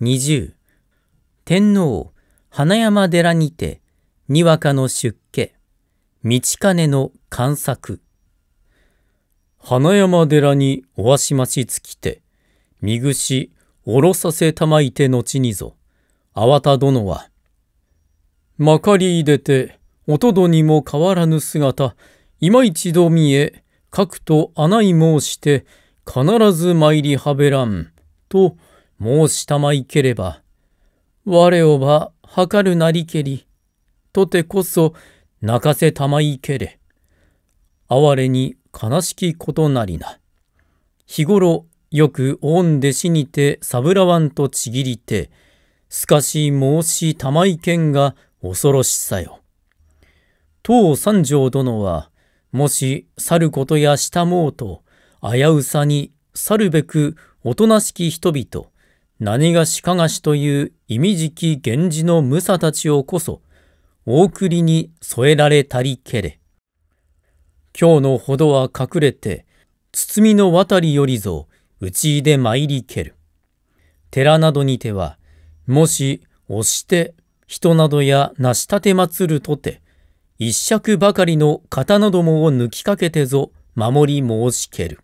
20天皇花山寺にてにわかの出家道金の観作花山寺におわしまし尽きて見ぐしおろさせたまいて後にぞ粟田殿はまかりいでておとどにも変わらぬ姿今一度見え書くと穴い申して必ず参りはべらんと申したまいければ、我をは測るなりけり、とてこそ泣かせたまいけれ。哀れに悲しきことなりな。日頃よく御弟子にてさぶらわんとちぎりて、すかし申したまいけんが恐ろしさよ。当三条殿は、もし去ることやしたもうと、危うさに去るべくおとなしき人々、何がしかがしという意味じき源氏の無差たちをこそ、お送りに添えられたりけれ。今日のほどは隠れて、包みの渡りよりぞ、うちで参りける。寺などにては、もし押して人などや成し立て祭るとて、一尺ばかりの刀どもを抜きかけてぞ守り申しける。